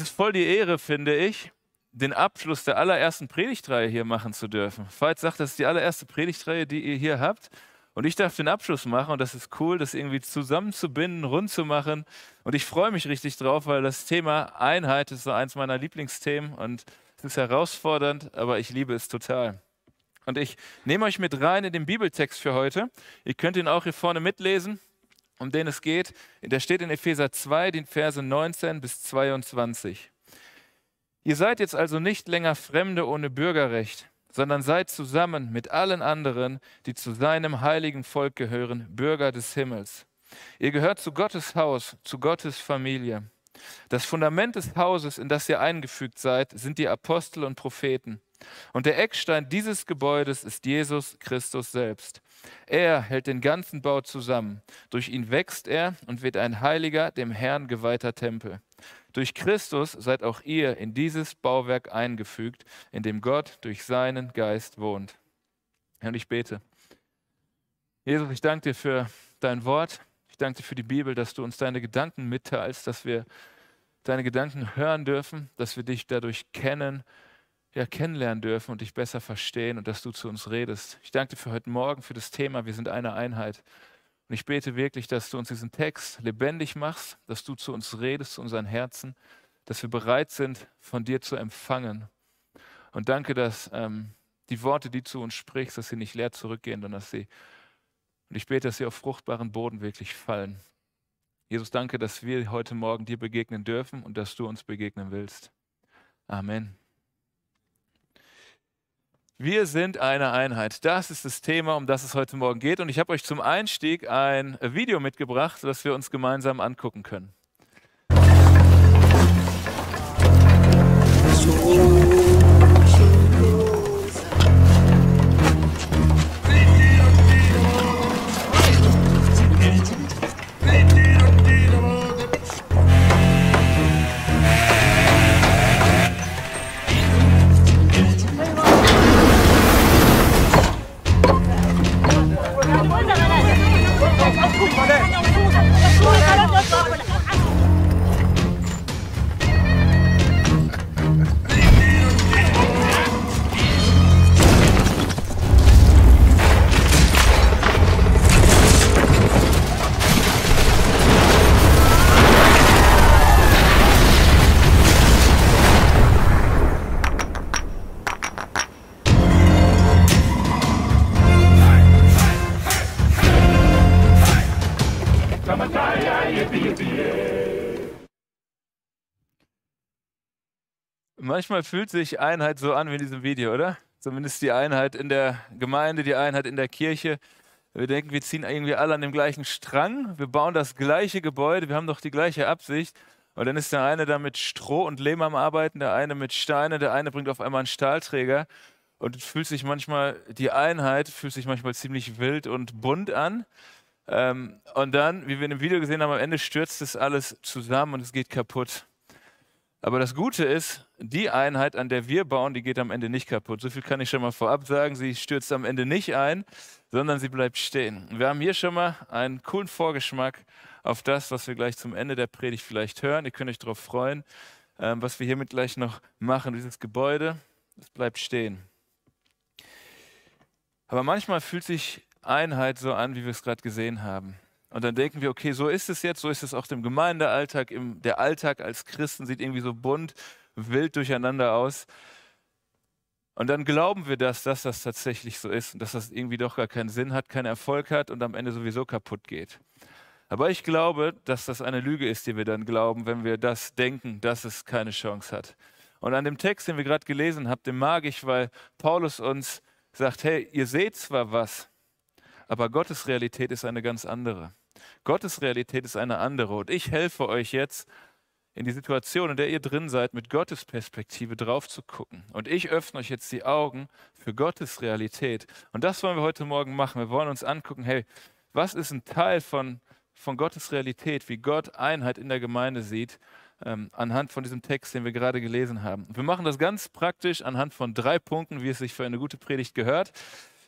es ist voll die Ehre, finde ich, den Abschluss der allerersten Predigtreihe hier machen zu dürfen. Veit sagt, das ist die allererste Predigtreihe, die ihr hier habt. Und ich darf den Abschluss machen und das ist cool, das irgendwie zusammenzubinden, rund zu machen. Und ich freue mich richtig drauf, weil das Thema Einheit ist so eins meiner Lieblingsthemen und es ist herausfordernd, aber ich liebe es total. Und ich nehme euch mit rein in den Bibeltext für heute. Ihr könnt ihn auch hier vorne mitlesen um den es geht, der steht in Epheser 2, den Verse 19 bis 22. Ihr seid jetzt also nicht länger Fremde ohne Bürgerrecht, sondern seid zusammen mit allen anderen, die zu seinem heiligen Volk gehören, Bürger des Himmels. Ihr gehört zu Gottes Haus, zu Gottes Familie. Das Fundament des Hauses, in das ihr eingefügt seid, sind die Apostel und Propheten. Und der Eckstein dieses Gebäudes ist Jesus Christus selbst. Er hält den ganzen Bau zusammen. Durch ihn wächst er und wird ein heiliger, dem Herrn geweihter Tempel. Durch Christus seid auch ihr in dieses Bauwerk eingefügt, in dem Gott durch seinen Geist wohnt. Und ich bete. Jesus, ich danke dir für dein Wort. Ich danke dir für die Bibel, dass du uns deine Gedanken mitteilst, dass wir deine Gedanken hören dürfen, dass wir dich dadurch kennen ja, kennenlernen dürfen und dich besser verstehen und dass du zu uns redest. Ich danke dir für heute Morgen, für das Thema. Wir sind eine Einheit. Und ich bete wirklich, dass du uns diesen Text lebendig machst, dass du zu uns redest, zu unseren Herzen, dass wir bereit sind, von dir zu empfangen. Und danke, dass ähm, die Worte, die zu uns sprichst, dass sie nicht leer zurückgehen, sondern dass sie, und ich bete, dass sie auf fruchtbaren Boden wirklich fallen. Jesus, danke, dass wir heute Morgen dir begegnen dürfen und dass du uns begegnen willst. Amen. Wir sind eine Einheit. Das ist das Thema, um das es heute Morgen geht. Und ich habe euch zum Einstieg ein Video mitgebracht, das wir uns gemeinsam angucken können. Manchmal fühlt sich Einheit so an wie in diesem Video, oder? Zumindest die Einheit in der Gemeinde, die Einheit in der Kirche. Wir denken, wir ziehen irgendwie alle an dem gleichen Strang, wir bauen das gleiche Gebäude, wir haben doch die gleiche Absicht. Und dann ist der eine da mit Stroh und Lehm am Arbeiten, der eine mit Steinen, der eine bringt auf einmal einen Stahlträger. Und fühlt sich manchmal, die Einheit fühlt sich manchmal ziemlich wild und bunt an. Ähm, und dann, wie wir in dem Video gesehen haben, am Ende stürzt es alles zusammen und es geht kaputt. Aber das Gute ist, die Einheit, an der wir bauen, die geht am Ende nicht kaputt. So viel kann ich schon mal vorab sagen. Sie stürzt am Ende nicht ein, sondern sie bleibt stehen. Wir haben hier schon mal einen coolen Vorgeschmack auf das, was wir gleich zum Ende der Predigt vielleicht hören. Ihr könnt euch darauf freuen, ähm, was wir hiermit gleich noch machen. Dieses Gebäude, es bleibt stehen. Aber manchmal fühlt sich Einheit so an, wie wir es gerade gesehen haben. Und dann denken wir, okay, so ist es jetzt, so ist es auch im Gemeindealltag. Im, der Alltag als Christen sieht irgendwie so bunt, wild durcheinander aus. Und dann glauben wir, dass, dass das tatsächlich so ist und dass das irgendwie doch gar keinen Sinn hat, keinen Erfolg hat und am Ende sowieso kaputt geht. Aber ich glaube, dass das eine Lüge ist, die wir dann glauben, wenn wir das denken, dass es keine Chance hat. Und an dem Text, den wir gerade gelesen haben, den mag ich, weil Paulus uns sagt, hey, ihr seht zwar was, aber Gottes Realität ist eine ganz andere. Gottes Realität ist eine andere. Und ich helfe euch jetzt, in die Situation, in der ihr drin seid, mit Gottes Perspektive drauf zu gucken. Und ich öffne euch jetzt die Augen für Gottes Realität. Und das wollen wir heute Morgen machen. Wir wollen uns angucken, hey, was ist ein Teil von, von Gottes Realität, wie Gott Einheit in der Gemeinde sieht, ähm, anhand von diesem Text, den wir gerade gelesen haben. Wir machen das ganz praktisch anhand von drei Punkten, wie es sich für eine gute Predigt gehört.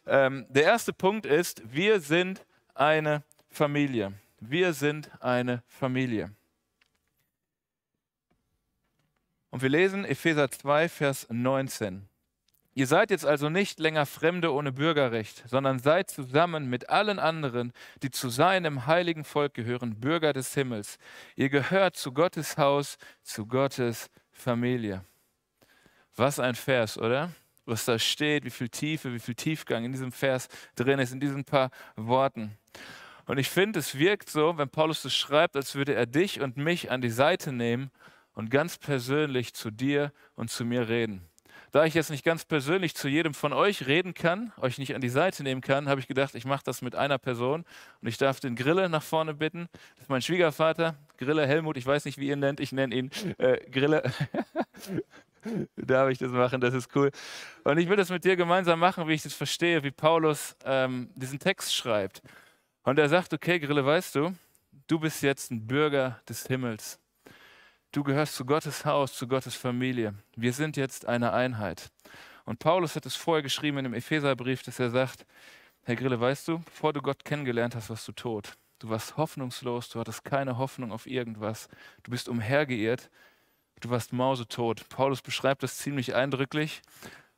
Ähm, der erste Punkt ist, wir sind eine Familie. Wir sind eine Familie. Und wir lesen Epheser 2, Vers 19. Ihr seid jetzt also nicht länger Fremde ohne Bürgerrecht, sondern seid zusammen mit allen anderen, die zu seinem heiligen Volk gehören, Bürger des Himmels. Ihr gehört zu Gottes Haus, zu Gottes Familie. Was ein Vers, oder? Was da steht, wie viel Tiefe, wie viel Tiefgang in diesem Vers drin ist, in diesen paar Worten. Und ich finde, es wirkt so, wenn Paulus das schreibt, als würde er dich und mich an die Seite nehmen und ganz persönlich zu dir und zu mir reden. Da ich jetzt nicht ganz persönlich zu jedem von euch reden kann, euch nicht an die Seite nehmen kann, habe ich gedacht, ich mache das mit einer Person und ich darf den Grille nach vorne bitten. Das ist mein Schwiegervater, Grille Helmut, ich weiß nicht, wie ihr ihn nennt, ich nenne ihn äh, Grille. darf ich das machen, das ist cool. Und ich will das mit dir gemeinsam machen, wie ich das verstehe, wie Paulus ähm, diesen Text schreibt. Und er sagt, okay, Grille, weißt du, du bist jetzt ein Bürger des Himmels. Du gehörst zu Gottes Haus, zu Gottes Familie. Wir sind jetzt eine Einheit. Und Paulus hat es vorher geschrieben in dem Epheserbrief, dass er sagt, Herr Grille, weißt du, bevor du Gott kennengelernt hast, warst du tot. Du warst hoffnungslos, du hattest keine Hoffnung auf irgendwas. Du bist umhergeirrt, du warst mausetot. Paulus beschreibt das ziemlich eindrücklich.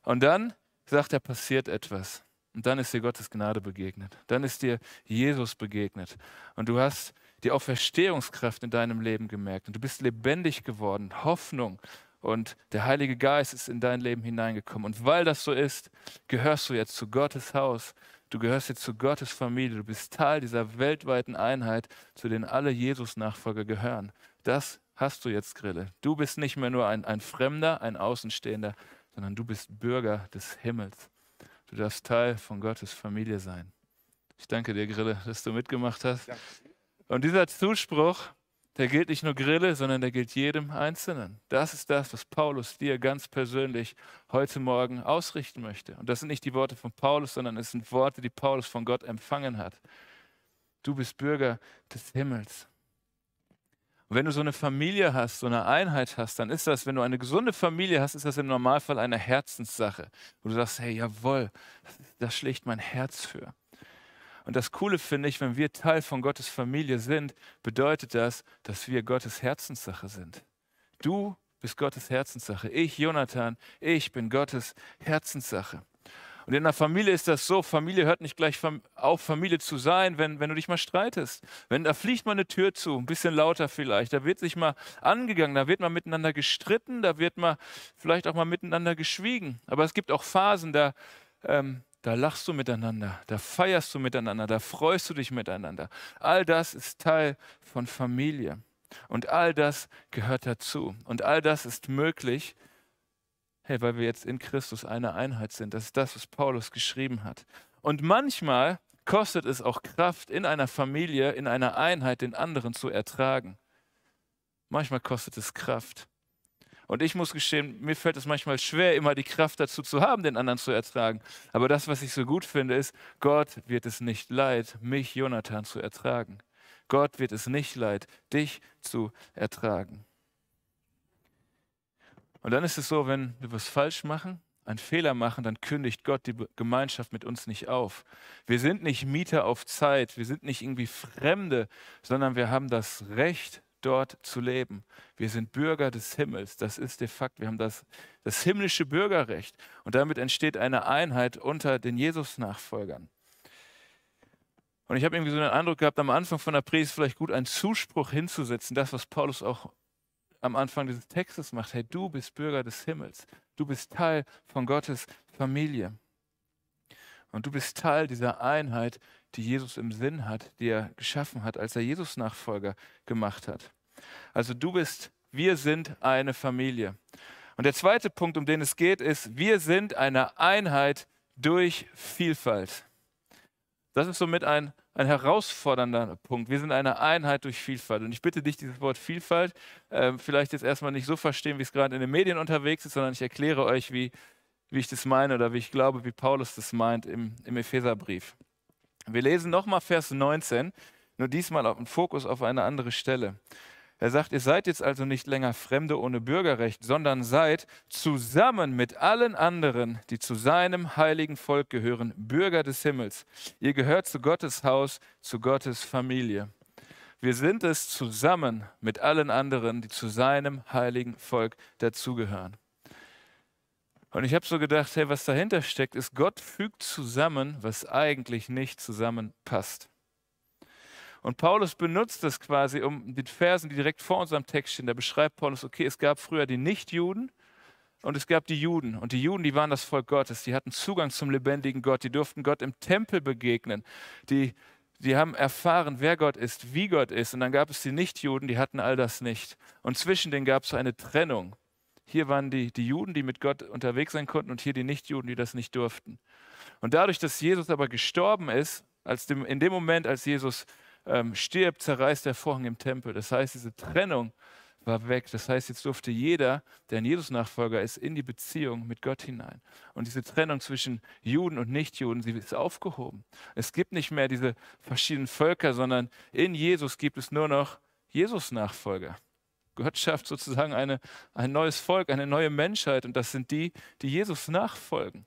Und dann sagt er, passiert etwas. Und dann ist dir Gottes Gnade begegnet. Dann ist dir Jesus begegnet. Und du hast die Auferstehungskraft in deinem Leben gemerkt. Und du bist lebendig geworden. Hoffnung und der Heilige Geist ist in dein Leben hineingekommen. Und weil das so ist, gehörst du jetzt zu Gottes Haus. Du gehörst jetzt zu Gottes Familie. Du bist Teil dieser weltweiten Einheit, zu denen alle Jesus-Nachfolger gehören. Das hast du jetzt, Grille. Du bist nicht mehr nur ein, ein Fremder, ein Außenstehender, sondern du bist Bürger des Himmels. Du darfst Teil von Gottes Familie sein. Ich danke dir, Grille, dass du mitgemacht hast. Und dieser Zuspruch, der gilt nicht nur Grille, sondern der gilt jedem Einzelnen. Das ist das, was Paulus dir ganz persönlich heute Morgen ausrichten möchte. Und das sind nicht die Worte von Paulus, sondern es sind Worte, die Paulus von Gott empfangen hat. Du bist Bürger des Himmels. Und wenn du so eine Familie hast, so eine Einheit hast, dann ist das, wenn du eine gesunde Familie hast, ist das im Normalfall eine Herzenssache, wo du sagst, hey, jawohl, das schlägt mein Herz für. Und das Coole finde ich, wenn wir Teil von Gottes Familie sind, bedeutet das, dass wir Gottes Herzenssache sind. Du bist Gottes Herzenssache. Ich, Jonathan, ich bin Gottes Herzenssache. Und in einer Familie ist das so, Familie hört nicht gleich auf, Familie zu sein, wenn, wenn du dich mal streitest. Wenn da fliegt mal eine Tür zu, ein bisschen lauter vielleicht, da wird sich mal angegangen, da wird mal miteinander gestritten, da wird mal vielleicht auch mal miteinander geschwiegen. Aber es gibt auch Phasen, da, ähm, da lachst du miteinander, da feierst du miteinander, da freust du dich miteinander. All das ist Teil von Familie. Und all das gehört dazu. Und all das ist möglich, Hey, weil wir jetzt in Christus eine Einheit sind. Das ist das, was Paulus geschrieben hat. Und manchmal kostet es auch Kraft, in einer Familie, in einer Einheit den anderen zu ertragen. Manchmal kostet es Kraft. Und ich muss gestehen, mir fällt es manchmal schwer, immer die Kraft dazu zu haben, den anderen zu ertragen. Aber das, was ich so gut finde, ist, Gott wird es nicht leid, mich, Jonathan, zu ertragen. Gott wird es nicht leid, dich zu ertragen. Und dann ist es so, wenn wir was falsch machen, einen Fehler machen, dann kündigt Gott die Gemeinschaft mit uns nicht auf. Wir sind nicht Mieter auf Zeit, wir sind nicht irgendwie Fremde, sondern wir haben das Recht, dort zu leben. Wir sind Bürger des Himmels, das ist de facto, wir haben das, das himmlische Bürgerrecht. Und damit entsteht eine Einheit unter den Jesus-Nachfolgern. Und ich habe irgendwie so den Eindruck gehabt, am Anfang von der Predigt vielleicht gut einen Zuspruch hinzusetzen, das, was Paulus auch am Anfang dieses Textes macht, hey, du bist Bürger des Himmels, du bist Teil von Gottes Familie. Und du bist Teil dieser Einheit, die Jesus im Sinn hat, die er geschaffen hat, als er Jesus Nachfolger gemacht hat. Also du bist, wir sind eine Familie. Und der zweite Punkt, um den es geht, ist, wir sind eine Einheit durch Vielfalt. Das ist somit ein ein herausfordernder Punkt. Wir sind eine Einheit durch Vielfalt. Und ich bitte dich, dieses Wort Vielfalt äh, vielleicht jetzt erstmal nicht so verstehen, wie es gerade in den Medien unterwegs ist, sondern ich erkläre euch, wie, wie ich das meine oder wie ich glaube, wie Paulus das meint im, im Epheserbrief. Wir lesen nochmal Vers 19, nur diesmal auf den Fokus auf eine andere Stelle. Er sagt, ihr seid jetzt also nicht länger Fremde ohne Bürgerrecht, sondern seid zusammen mit allen anderen, die zu seinem heiligen Volk gehören, Bürger des Himmels. Ihr gehört zu Gottes Haus, zu Gottes Familie. Wir sind es zusammen mit allen anderen, die zu seinem heiligen Volk dazugehören. Und ich habe so gedacht, hey, was dahinter steckt, ist, Gott fügt zusammen, was eigentlich nicht zusammenpasst. Und Paulus benutzt das quasi um den Versen, die direkt vor unserem Text stehen. Da beschreibt Paulus, okay, es gab früher die Nichtjuden und es gab die Juden. Und die Juden, die waren das Volk Gottes. Die hatten Zugang zum lebendigen Gott. Die durften Gott im Tempel begegnen. Die, die haben erfahren, wer Gott ist, wie Gott ist. Und dann gab es die Nichtjuden, die hatten all das nicht. Und zwischen denen gab es eine Trennung. Hier waren die, die Juden, die mit Gott unterwegs sein konnten, und hier die Nichtjuden, die das nicht durften. Und dadurch, dass Jesus aber gestorben ist, als dem, in dem Moment, als Jesus ähm, stirbt, zerreißt der Vorhang im Tempel. Das heißt, diese Trennung war weg. Das heißt, jetzt durfte jeder, der ein Jesus-Nachfolger ist, in die Beziehung mit Gott hinein. Und diese Trennung zwischen Juden und Nichtjuden, sie ist aufgehoben. Es gibt nicht mehr diese verschiedenen Völker, sondern in Jesus gibt es nur noch Jesus-Nachfolger. Gott schafft sozusagen eine, ein neues Volk, eine neue Menschheit und das sind die, die Jesus nachfolgen.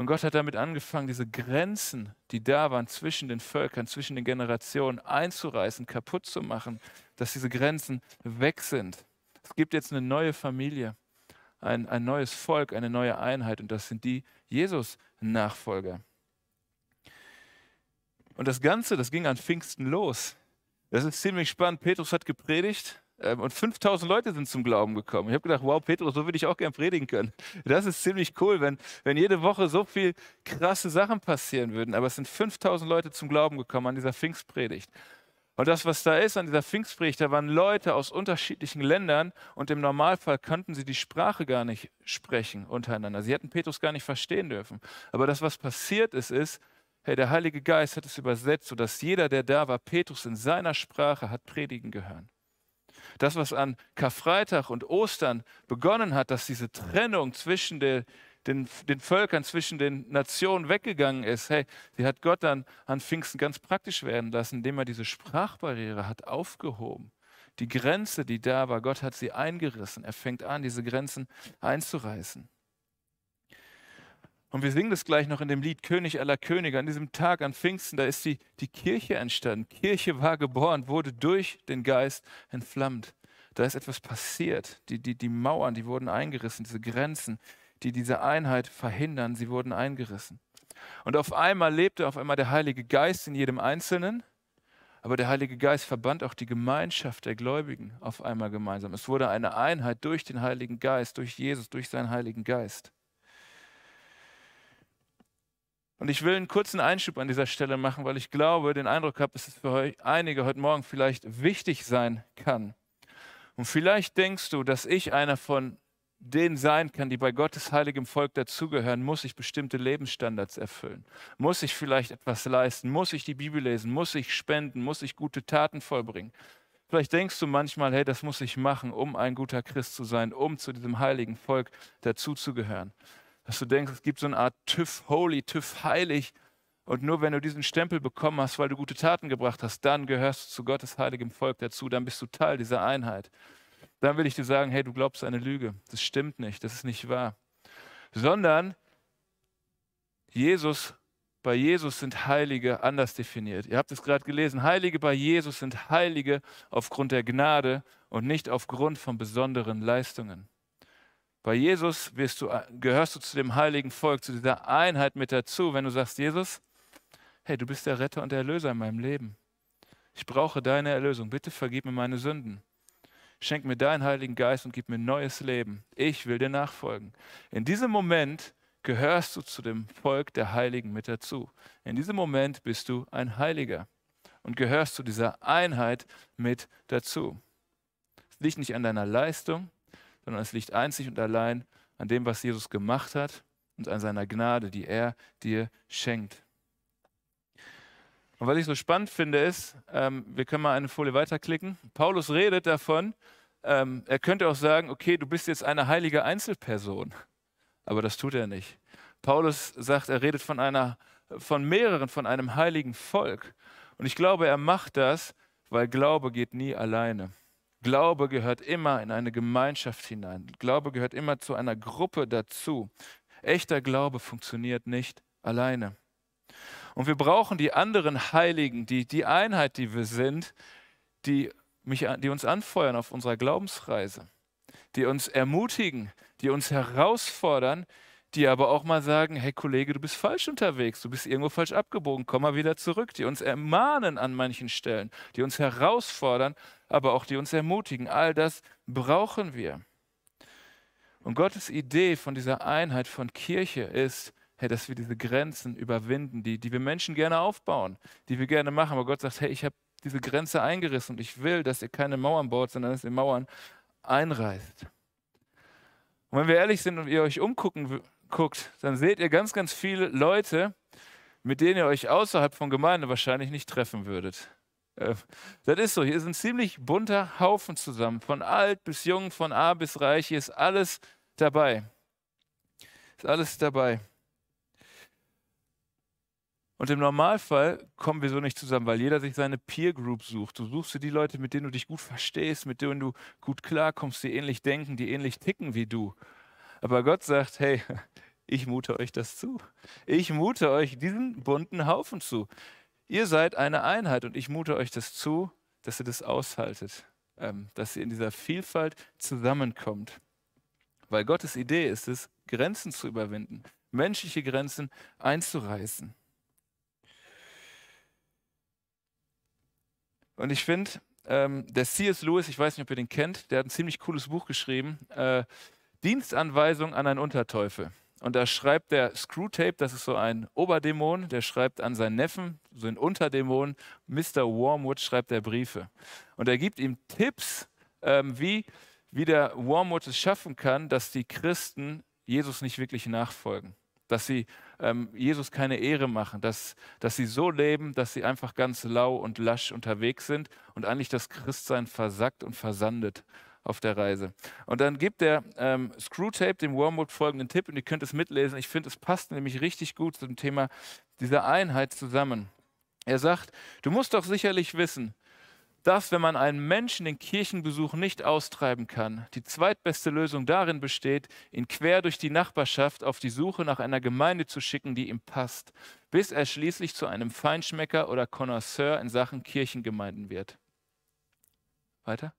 Und Gott hat damit angefangen, diese Grenzen, die da waren zwischen den Völkern, zwischen den Generationen einzureißen, kaputt zu machen, dass diese Grenzen weg sind. Es gibt jetzt eine neue Familie, ein, ein neues Volk, eine neue Einheit und das sind die Jesus-Nachfolger. Und das Ganze, das ging an Pfingsten los. Das ist ziemlich spannend. Petrus hat gepredigt ähm, und 5000 Leute sind zum Glauben gekommen. Ich habe gedacht, wow, Petrus, so würde ich auch gern predigen können. Das ist ziemlich cool, wenn, wenn jede Woche so viel krasse Sachen passieren würden. Aber es sind 5000 Leute zum Glauben gekommen an dieser Pfingstpredigt. Und das, was da ist an dieser Pfingstpredigt, da waren Leute aus unterschiedlichen Ländern und im Normalfall könnten sie die Sprache gar nicht sprechen untereinander. Sie hätten Petrus gar nicht verstehen dürfen. Aber das, was passiert ist, ist, hey, der Heilige Geist hat es übersetzt, sodass jeder, der da war, Petrus in seiner Sprache hat predigen gehört das, was an Karfreitag und Ostern begonnen hat, dass diese Trennung zwischen der, den, den, Völkern, zwischen den Nationen weggegangen ist, hey, die hat Gott dann an Pfingsten ganz praktisch werden lassen, indem er diese Sprachbarriere hat aufgehoben. Die Grenze, die da war, Gott hat sie eingerissen. Er fängt an, diese Grenzen einzureißen. Und wir singen das gleich noch in dem Lied König aller Könige. An diesem Tag, an Pfingsten, da ist die, die Kirche entstanden. Kirche war geboren, wurde durch den Geist entflammt. Da ist etwas passiert. Die, die, die Mauern, die wurden eingerissen, diese Grenzen, die diese Einheit verhindern, sie wurden eingerissen. Und auf einmal lebte auf einmal der Heilige Geist in jedem Einzelnen, aber der Heilige Geist verband auch die Gemeinschaft der Gläubigen auf einmal gemeinsam. Es wurde eine Einheit durch den Heiligen Geist, durch Jesus, durch seinen Heiligen Geist. Und ich will einen kurzen Einschub an dieser Stelle machen, weil ich glaube, den Eindruck habe, dass es für einige heute Morgen vielleicht wichtig sein kann. Und vielleicht denkst du, dass ich einer von denen sein kann, die bei Gottes heiligem Volk dazugehören, muss ich bestimmte Lebensstandards erfüllen, muss ich vielleicht etwas leisten, muss ich die Bibel lesen, muss ich spenden, muss ich gute Taten vollbringen. Vielleicht denkst du manchmal, hey, das muss ich machen, um ein guter Christ zu sein, um zu diesem heiligen Volk dazuzugehören dass du denkst, es gibt so eine Art TÜV Holy, TÜV Heilig. Und nur wenn du diesen Stempel bekommen hast, weil du gute Taten gebracht hast, dann gehörst du zu Gottes heiligem Volk dazu, dann bist du Teil dieser Einheit. Dann will ich dir sagen, hey, du glaubst eine Lüge. Das stimmt nicht, das ist nicht wahr. Sondern Jesus, bei Jesus sind Heilige anders definiert. Ihr habt es gerade gelesen, Heilige bei Jesus sind Heilige aufgrund der Gnade und nicht aufgrund von besonderen Leistungen. Bei Jesus du, äh, gehörst du zu dem heiligen Volk, zu dieser Einheit mit dazu, wenn du sagst, Jesus, hey, du bist der Retter und der Erlöser in meinem Leben. Ich brauche deine Erlösung. Bitte vergib mir meine Sünden. Schenk mir deinen Heiligen Geist und gib mir neues Leben. Ich will dir nachfolgen. In diesem Moment gehörst du zu dem Volk der Heiligen mit dazu. In diesem Moment bist du ein Heiliger und gehörst zu dieser Einheit mit dazu. Es liegt nicht an deiner Leistung, sondern es liegt einzig und allein an dem, was Jesus gemacht hat und an seiner Gnade, die er dir schenkt. Und was ich so spannend finde, ist, ähm, wir können mal eine Folie weiterklicken. Paulus redet davon, ähm, er könnte auch sagen, okay, du bist jetzt eine heilige Einzelperson. Aber das tut er nicht. Paulus sagt, er redet von einer, von mehreren, von einem heiligen Volk. Und ich glaube, er macht das, weil Glaube geht nie alleine. Glaube gehört immer in eine Gemeinschaft hinein. Glaube gehört immer zu einer Gruppe dazu. Echter Glaube funktioniert nicht alleine. Und wir brauchen die anderen Heiligen, die, die Einheit, die wir sind, die, mich, die uns anfeuern auf unserer Glaubensreise, die uns ermutigen, die uns herausfordern, die aber auch mal sagen, hey Kollege, du bist falsch unterwegs, du bist irgendwo falsch abgebogen, komm mal wieder zurück, die uns ermahnen an manchen Stellen, die uns herausfordern, aber auch die uns ermutigen. All das brauchen wir. Und Gottes Idee von dieser Einheit von Kirche ist, hey, dass wir diese Grenzen überwinden, die, die wir Menschen gerne aufbauen, die wir gerne machen. Aber Gott sagt, hey, ich habe diese Grenze eingerissen und ich will, dass ihr keine Mauern baut, sondern dass ihr Mauern einreißt. Und wenn wir ehrlich sind und ihr euch umgucken guckt, dann seht ihr ganz, ganz viele Leute, mit denen ihr euch außerhalb von Gemeinde wahrscheinlich nicht treffen würdet. Ähm, das ist so, hier ist ein ziemlich bunter Haufen zusammen, von alt bis jung, von A bis reich, hier ist alles dabei. Ist alles dabei. Und im Normalfall kommen wir so nicht zusammen, weil jeder sich seine Peer Group sucht. Du suchst dir die Leute, mit denen du dich gut verstehst, mit denen du gut klarkommst, die ähnlich denken, die ähnlich ticken wie du. Aber Gott sagt, hey, ich mute euch das zu. Ich mute euch diesen bunten Haufen zu. Ihr seid eine Einheit und ich mute euch das zu, dass ihr das aushaltet, ähm, dass ihr in dieser Vielfalt zusammenkommt. Weil Gottes Idee ist es, Grenzen zu überwinden, menschliche Grenzen einzureißen. Und ich finde, ähm, der C.S. Lewis, ich weiß nicht, ob ihr den kennt, der hat ein ziemlich cooles Buch geschrieben. Äh, Dienstanweisung an einen Unterteufel. Und da schreibt der Screwtape, das ist so ein Oberdämon, der schreibt an seinen Neffen, so ein Unterdämon, Mr. Wormwood schreibt er Briefe. Und er gibt ihm Tipps, ähm, wie, wie der Wormwood es schaffen kann, dass die Christen Jesus nicht wirklich nachfolgen. Dass sie ähm, Jesus keine Ehre machen, dass, dass sie so leben, dass sie einfach ganz lau und lasch unterwegs sind und eigentlich das Christsein versackt und versandet auf der Reise. Und dann gibt der ähm, Screwtape dem Wormwood folgenden Tipp und ihr könnt es mitlesen. Ich finde, es passt nämlich richtig gut zum Thema dieser Einheit zusammen. Er sagt, du musst doch sicherlich wissen, dass, wenn man einen Menschen den Kirchenbesuch nicht austreiben kann, die zweitbeste Lösung darin besteht, ihn quer durch die Nachbarschaft auf die Suche nach einer Gemeinde zu schicken, die ihm passt, bis er schließlich zu einem Feinschmecker oder Connoisseur in Sachen Kirchengemeinden wird. Weiter?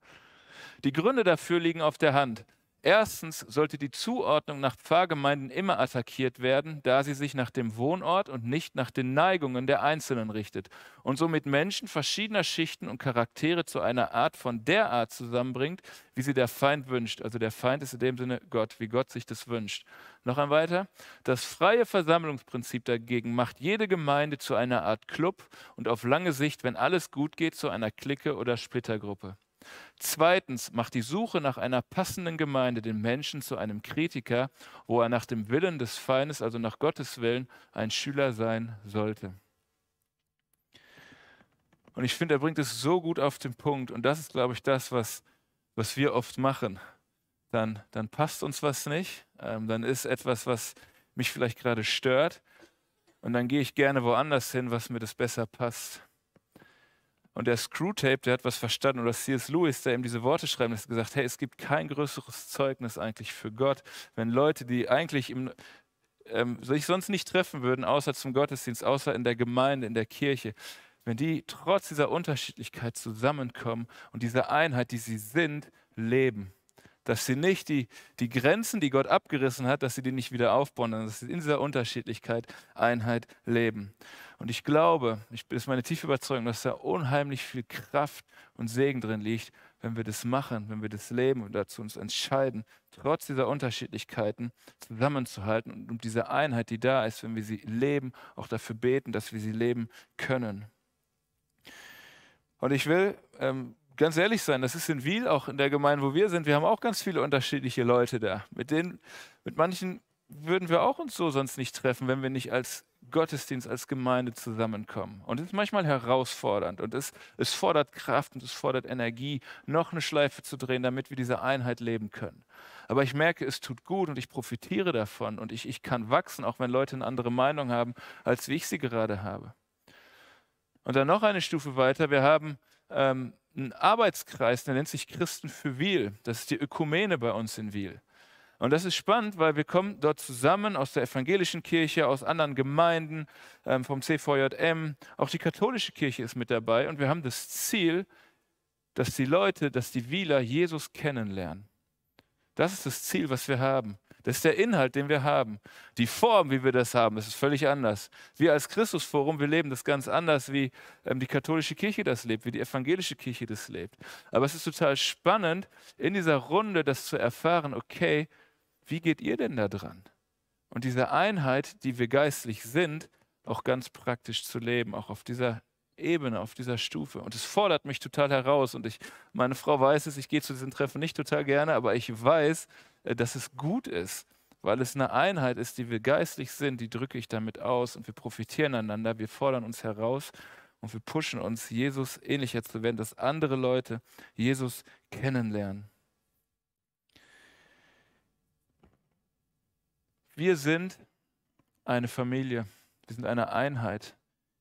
Die Gründe dafür liegen auf der Hand. Erstens sollte die Zuordnung nach Pfarrgemeinden immer attackiert werden, da sie sich nach dem Wohnort und nicht nach den Neigungen der Einzelnen richtet und somit Menschen verschiedener Schichten und Charaktere zu einer Art von der Art zusammenbringt, wie sie der Feind wünscht. Also der Feind ist in dem Sinne Gott, wie Gott sich das wünscht. Noch ein weiter. Das freie Versammlungsprinzip dagegen macht jede Gemeinde zu einer Art Club und auf lange Sicht, wenn alles gut geht, zu einer Clique oder Splittergruppe. Zweitens macht die Suche nach einer passenden Gemeinde den Menschen zu einem Kritiker, wo er nach dem Willen des Feindes, also nach Gottes Willen, ein Schüler sein sollte. Und ich finde, er bringt es so gut auf den Punkt. Und das ist, glaube ich, das, was, was wir oft machen. Dann, dann passt uns was nicht. Ähm, dann ist etwas, was mich vielleicht gerade stört. Und dann gehe ich gerne woanders hin, was mir das besser passt. Und der Screwtape, der hat was verstanden. Oder C.S. Lewis, der ihm diese Worte schreibt, hat gesagt: Hey, es gibt kein größeres Zeugnis eigentlich für Gott, wenn Leute, die eigentlich im, ähm, sich sonst nicht treffen würden, außer zum Gottesdienst, außer in der Gemeinde, in der Kirche, wenn die trotz dieser Unterschiedlichkeit zusammenkommen und dieser Einheit, die sie sind, leben. Dass sie nicht die, die Grenzen, die Gott abgerissen hat, dass sie die nicht wieder aufbauen, sondern dass sie in dieser Unterschiedlichkeit Einheit leben. Und ich glaube, ich, das ist meine tiefe Überzeugung, dass da unheimlich viel Kraft und Segen drin liegt, wenn wir das machen, wenn wir das leben und dazu uns entscheiden, trotz dieser Unterschiedlichkeiten zusammenzuhalten und um diese Einheit, die da ist, wenn wir sie leben, auch dafür beten, dass wir sie leben können. Und ich will ähm, ganz ehrlich sein, das ist in Wiel, auch in der Gemeinde, wo wir sind, wir haben auch ganz viele unterschiedliche Leute da. Mit denen, mit manchen würden wir auch uns so sonst nicht treffen, wenn wir nicht als Gottesdienst als Gemeinde zusammenkommen. Und es ist manchmal herausfordernd und es, es fordert Kraft und es fordert Energie, noch eine Schleife zu drehen, damit wir diese Einheit leben können. Aber ich merke, es tut gut und ich profitiere davon und ich, ich kann wachsen, auch wenn Leute eine andere Meinung haben, als wie ich sie gerade habe. Und dann noch eine Stufe weiter. Wir haben ähm, einen Arbeitskreis, der nennt sich Christen für Wiel. Das ist die Ökumene bei uns in Wiel. Und das ist spannend, weil wir kommen dort zusammen aus der evangelischen Kirche, aus anderen Gemeinden, ähm, vom CVJM, auch die katholische Kirche ist mit dabei und wir haben das Ziel, dass die Leute, dass die Wieler Jesus kennenlernen. Das ist das Ziel, was wir haben. Das ist der Inhalt, den wir haben. Die Form, wie wir das haben, das ist völlig anders. Wir als Christusforum, wir leben das ganz anders, wie ähm, die katholische Kirche das lebt, wie die evangelische Kirche das lebt. Aber es ist total spannend, in dieser Runde das zu erfahren, okay, wie geht ihr denn da dran? Und diese Einheit, die wir geistlich sind, auch ganz praktisch zu leben, auch auf dieser Ebene, auf dieser Stufe. Und es fordert mich total heraus. Und ich, meine Frau weiß es, ich gehe zu diesen Treffen nicht total gerne, aber ich weiß, äh, dass es gut ist, weil es eine Einheit ist, die wir geistlich sind, die drücke ich damit aus und wir profitieren einander, wir fordern uns heraus und wir pushen uns, Jesus ähnlicher zu werden, dass andere Leute Jesus kennenlernen. Wir sind eine Familie. Wir sind eine Einheit,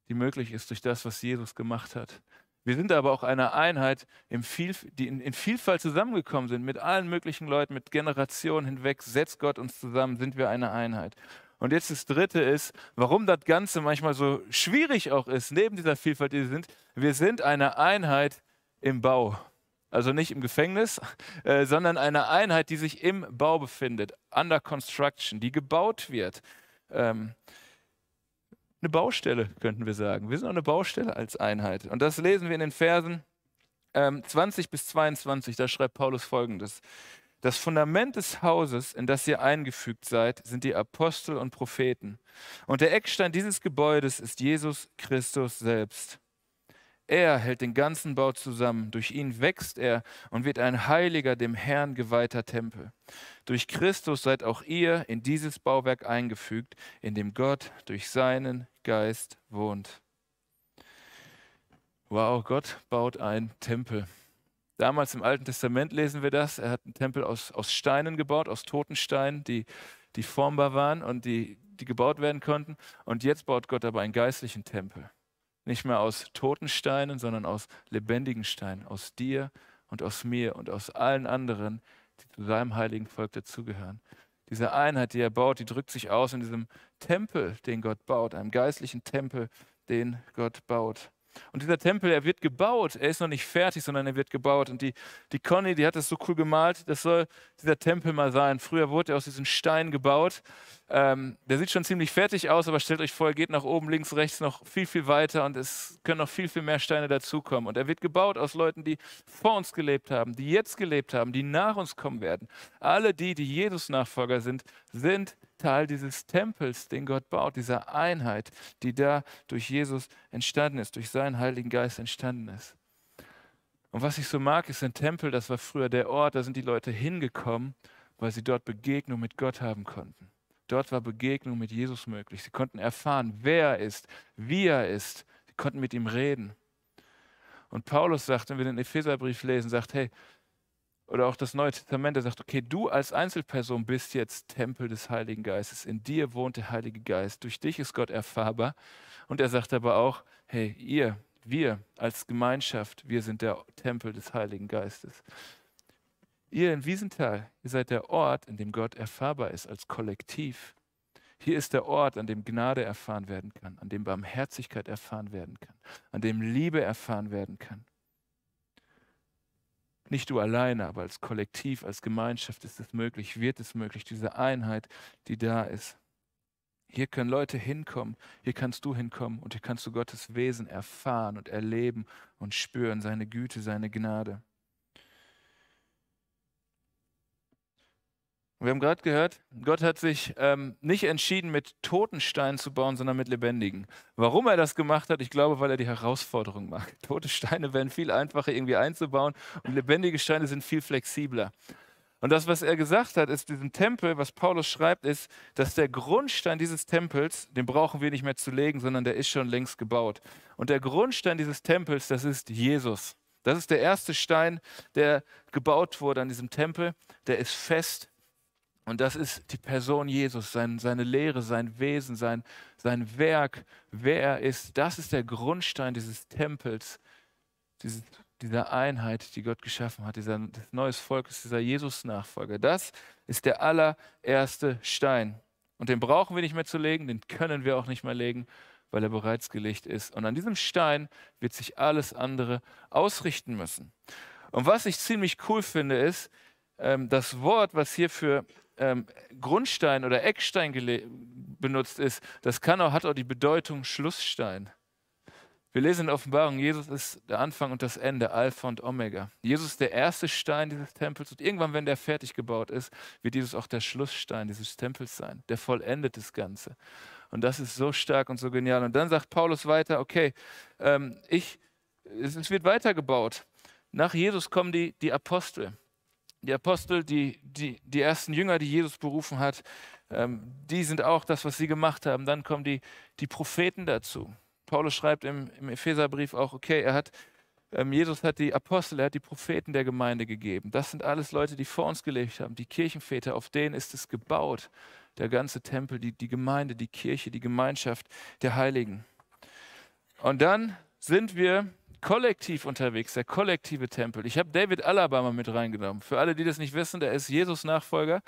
die möglich ist durch das, was Jesus gemacht hat. Wir sind aber auch eine Einheit, die in Vielfalt zusammengekommen sind, mit allen möglichen Leuten, mit Generationen hinweg, setzt Gott uns zusammen, sind wir eine Einheit. Und jetzt das Dritte ist, warum das Ganze manchmal so schwierig auch ist, neben dieser Vielfalt, die wir sind, wir sind eine Einheit im Bau also nicht im Gefängnis, äh, sondern eine Einheit, die sich im Bau befindet, under construction, die gebaut wird. Ähm, eine Baustelle, könnten wir sagen. Wir sind auch eine Baustelle als Einheit. Und das lesen wir in den Versen ähm, 20 bis 22. Da schreibt Paulus folgendes. Das Fundament des Hauses, in das ihr eingefügt seid, sind die Apostel und Propheten. Und der Eckstein dieses Gebäudes ist Jesus Christus selbst. Er hält den ganzen Bau zusammen, durch ihn wächst er und wird ein heiliger, dem Herrn geweihter Tempel. Durch Christus seid auch ihr in dieses Bauwerk eingefügt, in dem Gott durch seinen Geist wohnt. Wow, Gott baut einen Tempel. Damals im Alten Testament lesen wir das. Er hat einen Tempel aus, aus Steinen gebaut, aus toten Steinen, die, die formbar waren und die, die gebaut werden konnten. Und jetzt baut Gott aber einen geistlichen Tempel. Nicht mehr aus toten Steinen, sondern aus lebendigen Steinen, aus dir und aus mir und aus allen anderen, die zu seinem heiligen Volk dazugehören. Diese Einheit, die er baut, die drückt sich aus in diesem Tempel, den Gott baut, einem geistlichen Tempel, den Gott baut. Und dieser Tempel, er wird gebaut. Er ist noch nicht fertig, sondern er wird gebaut. Und die, die Conny, die hat das so cool gemalt. Das soll dieser Tempel mal sein. Früher wurde er aus diesen Steinen gebaut. Ähm, der sieht schon ziemlich fertig aus, aber stellt euch vor, er geht nach oben, links, rechts noch viel, viel weiter und es können noch viel, viel mehr Steine dazukommen. Und er wird gebaut aus Leuten, die vor uns gelebt haben, die jetzt gelebt haben, die nach uns kommen werden. Alle die, die Jesus-Nachfolger sind, sind Teil dieses Tempels, den Gott baut, dieser Einheit, die da durch Jesus entstanden ist, durch seinen Heiligen Geist entstanden ist. Und was ich so mag, ist ein Tempel, das war früher der Ort, da sind die Leute hingekommen, weil sie dort Begegnung mit Gott haben konnten. Dort war Begegnung mit Jesus möglich. Sie konnten erfahren, wer er ist, wie er ist. Sie konnten mit ihm reden. Und Paulus sagt, wenn wir den Epheserbrief lesen, sagt, hey, oder auch das Neue Testament, der sagt, okay, du als Einzelperson bist jetzt Tempel des Heiligen Geistes, in dir wohnt der Heilige Geist, durch dich ist Gott erfahrbar. Und er sagt aber auch, hey, ihr, wir als Gemeinschaft, wir sind der Tempel des Heiligen Geistes. Ihr in Wiesenthal, ihr seid der Ort, in dem Gott erfahrbar ist als Kollektiv. Hier ist der Ort, an dem Gnade erfahren werden kann, an dem Barmherzigkeit erfahren werden kann, an dem Liebe erfahren werden kann. Nicht du alleine, aber als Kollektiv, als Gemeinschaft ist es möglich, wird es möglich, diese Einheit, die da ist. Hier können Leute hinkommen, hier kannst du hinkommen und hier kannst du Gottes Wesen erfahren und erleben und spüren, seine Güte, seine Gnade. Wir haben gerade gehört, Gott hat sich ähm, nicht entschieden, mit toten Steinen zu bauen, sondern mit lebendigen. Warum er das gemacht hat, ich glaube, weil er die Herausforderung mag. Tote Steine werden viel einfacher irgendwie einzubauen und lebendige Steine sind viel flexibler. Und das, was er gesagt hat, ist diesem Tempel, was Paulus schreibt, ist, dass der Grundstein dieses Tempels, den brauchen wir nicht mehr zu legen, sondern der ist schon längst gebaut. Und der Grundstein dieses Tempels, das ist Jesus. Das ist der erste Stein, der gebaut wurde an diesem Tempel. Der ist fest, und das ist die Person Jesus, sein, seine Lehre, sein Wesen, sein, sein Werk, wer er ist. Das ist der Grundstein dieses Tempels, dieses, dieser Einheit, die Gott geschaffen hat, dieser neues Volkes, dieser Jesus-Nachfolger. Das ist der allererste Stein. Und den brauchen wir nicht mehr zu legen, den können wir auch nicht mehr legen, weil er bereits gelegt ist. Und an diesem Stein wird sich alles andere ausrichten müssen. Und was ich ziemlich cool finde, ist, ähm, das Wort, was hier für ähm, Grundstein oder Eckstein benutzt ist, das kann auch, hat auch die Bedeutung Schlussstein. Wir lesen in der Offenbarung, Jesus ist der Anfang und das Ende, Alpha und Omega. Jesus ist der erste Stein dieses Tempels und irgendwann, wenn der fertig gebaut ist, wird Jesus auch der Schlussstein dieses Tempels sein, der vollendet das Ganze. Und das ist so stark und so genial. Und dann sagt Paulus weiter, okay, ähm, ich, es, es wird weitergebaut. Nach Jesus kommen die, die Apostel die Apostel, die, die, die ersten Jünger, die Jesus berufen hat, ähm, die sind auch das, was sie gemacht haben. Dann kommen die, die Propheten dazu. Paulus schreibt im, im Epheserbrief auch, okay, er hat, ähm, Jesus hat die Apostel, er hat die Propheten der Gemeinde gegeben. Das sind alles Leute, die vor uns gelebt haben, die Kirchenväter, auf denen ist es gebaut, der ganze Tempel, die, die Gemeinde, die Kirche, die Gemeinschaft der Heiligen. Und dann sind wir kollektiv unterwegs, der kollektive Tempel. Ich habe David Alabama mit reingenommen. Für alle, die das nicht wissen, der ist Jesus Nachfolger.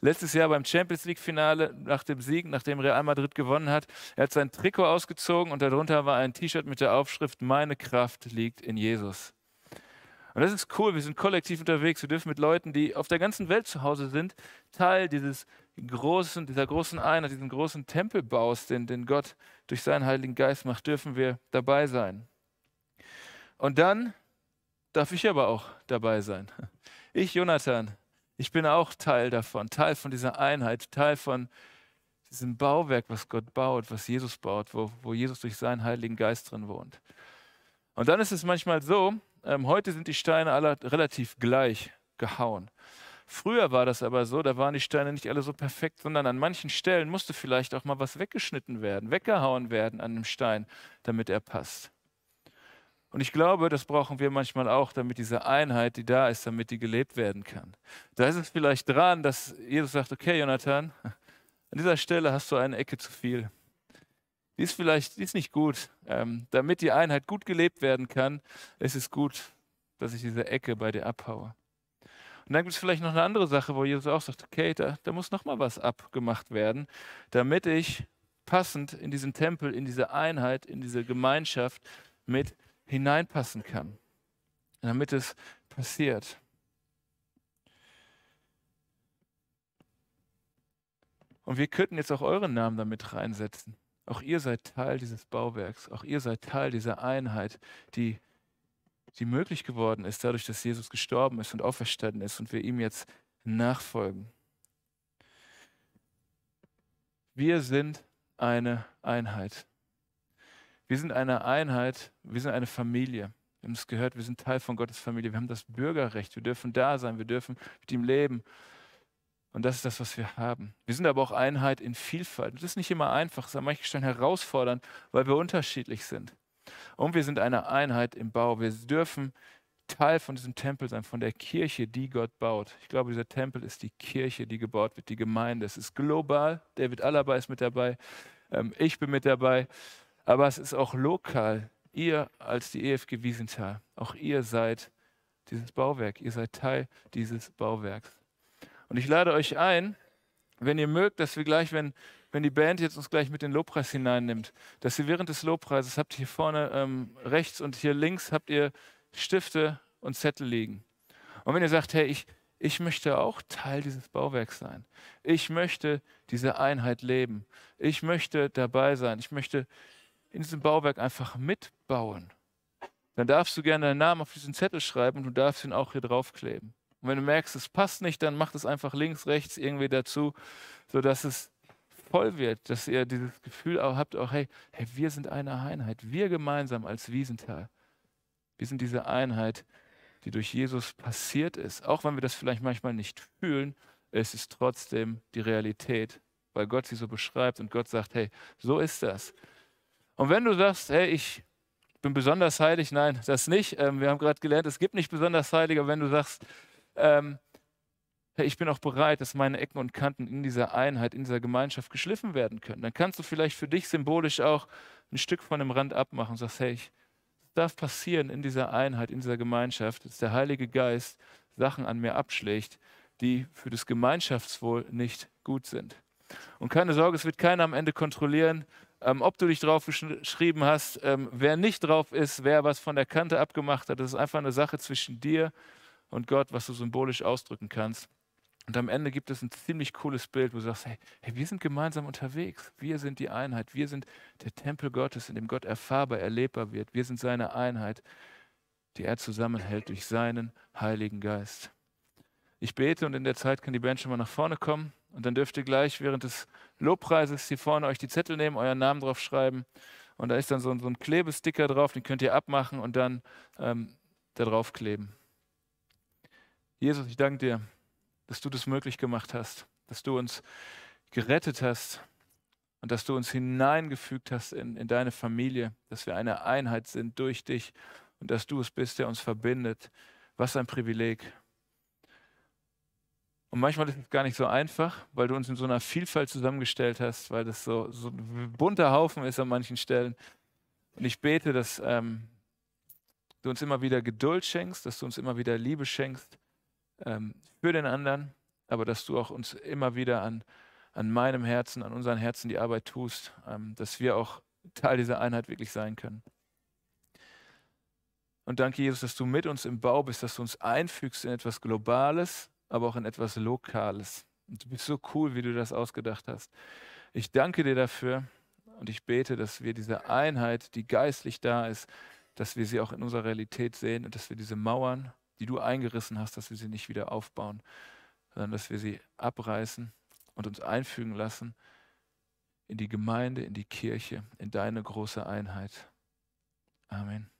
Letztes Jahr beim Champions League Finale nach dem Sieg, nachdem Real Madrid gewonnen hat, er hat sein Trikot ausgezogen und darunter war ein T-Shirt mit der Aufschrift Meine Kraft liegt in Jesus. Und das ist cool, wir sind kollektiv unterwegs, wir dürfen mit Leuten, die auf der ganzen Welt zu Hause sind, Teil dieses großen, dieser großen Einheit, diesen großen Tempelbaus, den, den Gott durch seinen Heiligen Geist macht, dürfen wir dabei sein. Und dann darf ich aber auch dabei sein. Ich, Jonathan, ich bin auch Teil davon, Teil von dieser Einheit, Teil von diesem Bauwerk, was Gott baut, was Jesus baut, wo, wo Jesus durch seinen Heiligen Geist drin wohnt. Und dann ist es manchmal so, ähm, heute sind die Steine alle relativ gleich gehauen. Früher war das aber so, da waren die Steine nicht alle so perfekt, sondern an manchen Stellen musste vielleicht auch mal was weggeschnitten werden, weggehauen werden an einem Stein, damit er passt. Und ich glaube, das brauchen wir manchmal auch, damit diese Einheit, die da ist, damit die gelebt werden kann. Da ist es vielleicht dran, dass Jesus sagt, okay, Jonathan, an dieser Stelle hast du eine Ecke zu viel. Die ist vielleicht, die ist nicht gut. Ähm, damit die Einheit gut gelebt werden kann, ist es gut, dass ich diese Ecke bei dir abhaue. Und dann gibt es vielleicht noch eine andere Sache, wo Jesus auch sagt, okay, da, da muss nochmal was abgemacht werden, damit ich passend in diesen Tempel, in diese Einheit, in diese Gemeinschaft mit hineinpassen kann, damit es passiert. Und wir könnten jetzt auch euren Namen damit reinsetzen. Auch ihr seid Teil dieses Bauwerks, auch ihr seid Teil dieser Einheit, die, die möglich geworden ist, dadurch, dass Jesus gestorben ist und auferstanden ist und wir ihm jetzt nachfolgen. Wir sind eine Einheit. Wir sind eine Einheit, wir sind eine Familie. Wir haben es gehört, wir sind Teil von Gottes Familie. Wir haben das Bürgerrecht, wir dürfen da sein, wir dürfen mit ihm leben. Und das ist das, was wir haben. Wir sind aber auch Einheit in Vielfalt. Das ist nicht immer einfach, es ist an manchen Stellen herausfordernd, weil wir unterschiedlich sind. Und wir sind eine Einheit im Bau. Wir dürfen Teil von diesem Tempel sein, von der Kirche, die Gott baut. Ich glaube, dieser Tempel ist die Kirche, die gebaut wird, die Gemeinde. Es ist global. David Alaba ist mit dabei. Ähm, ich bin mit dabei. Aber es ist auch lokal. Ihr als die EFG Wiesenthal, auch ihr seid dieses Bauwerk, ihr seid Teil dieses Bauwerks. Und ich lade euch ein, wenn ihr mögt, dass wir gleich, wenn, wenn die Band jetzt uns gleich mit den Lobpreis hineinnimmt, dass ihr während des Lobpreises habt hier vorne ähm, rechts und hier links habt ihr Stifte und Zettel liegen. Und wenn ihr sagt, hey, ich, ich möchte auch Teil dieses Bauwerks sein. Ich möchte diese Einheit leben. Ich möchte dabei sein. Ich möchte in diesem Bauwerk einfach mitbauen, dann darfst du gerne deinen Namen auf diesen Zettel schreiben und du darfst ihn auch hier draufkleben. Und wenn du merkst, es passt nicht, dann mach das einfach links, rechts irgendwie dazu, sodass es voll wird, dass ihr dieses Gefühl auch habt, auch hey, hey, wir sind eine Einheit, wir gemeinsam als Wiesental. Wir sind diese Einheit, die durch Jesus passiert ist. Auch wenn wir das vielleicht manchmal nicht fühlen, es ist trotzdem die Realität, weil Gott sie so beschreibt und Gott sagt, hey, so ist das. Und wenn du sagst, hey, ich bin besonders heilig, nein, das nicht. Ähm, wir haben gerade gelernt, es gibt nicht besonders Heiliger, wenn du sagst, ähm, hey, ich bin auch bereit, dass meine Ecken und Kanten in dieser Einheit, in dieser Gemeinschaft geschliffen werden können. Dann kannst du vielleicht für dich symbolisch auch ein Stück von dem Rand abmachen und sagst, hey, ich, es darf passieren in dieser Einheit, in dieser Gemeinschaft, dass der Heilige Geist Sachen an mir abschlägt, die für das Gemeinschaftswohl nicht gut sind. Und keine Sorge, es wird keiner am Ende kontrollieren, ähm, ob du dich drauf geschrieben hast, ähm, wer nicht drauf ist, wer was von der Kante abgemacht hat. Das ist einfach eine Sache zwischen dir und Gott, was du symbolisch ausdrücken kannst. Und am Ende gibt es ein ziemlich cooles Bild, wo du sagst, hey, hey, wir sind gemeinsam unterwegs. Wir sind die Einheit. Wir sind der Tempel Gottes, in dem Gott erfahrbar, erlebbar wird. Wir sind seine Einheit, die er zusammenhält durch seinen Heiligen Geist. Ich bete und in der Zeit kann die Band schon mal nach vorne kommen. Und dann dürft ihr gleich während des Lobpreises hier vorne euch die Zettel nehmen, euren Namen drauf schreiben. Und da ist dann so ein, so ein Klebesticker drauf, den könnt ihr abmachen und dann ähm, da drauf kleben. Jesus, ich danke dir, dass du das möglich gemacht hast, dass du uns gerettet hast und dass du uns hineingefügt hast in, in deine Familie, dass wir eine Einheit sind durch dich und dass du es bist, der uns verbindet. Was ein Privileg. Und manchmal ist es gar nicht so einfach, weil du uns in so einer Vielfalt zusammengestellt hast, weil das so, so ein bunter Haufen ist an manchen Stellen. Und ich bete, dass ähm, du uns immer wieder Geduld schenkst, dass du uns immer wieder Liebe schenkst ähm, für den anderen, aber dass du auch uns immer wieder an, an meinem Herzen, an unseren Herzen die Arbeit tust, ähm, dass wir auch Teil dieser Einheit wirklich sein können. Und danke, Jesus, dass du mit uns im Bau bist, dass du uns einfügst in etwas Globales, aber auch in etwas Lokales. Und du bist so cool, wie du das ausgedacht hast. Ich danke dir dafür und ich bete, dass wir diese Einheit, die geistlich da ist, dass wir sie auch in unserer Realität sehen und dass wir diese Mauern, die du eingerissen hast, dass wir sie nicht wieder aufbauen, sondern dass wir sie abreißen und uns einfügen lassen in die Gemeinde, in die Kirche, in deine große Einheit. Amen.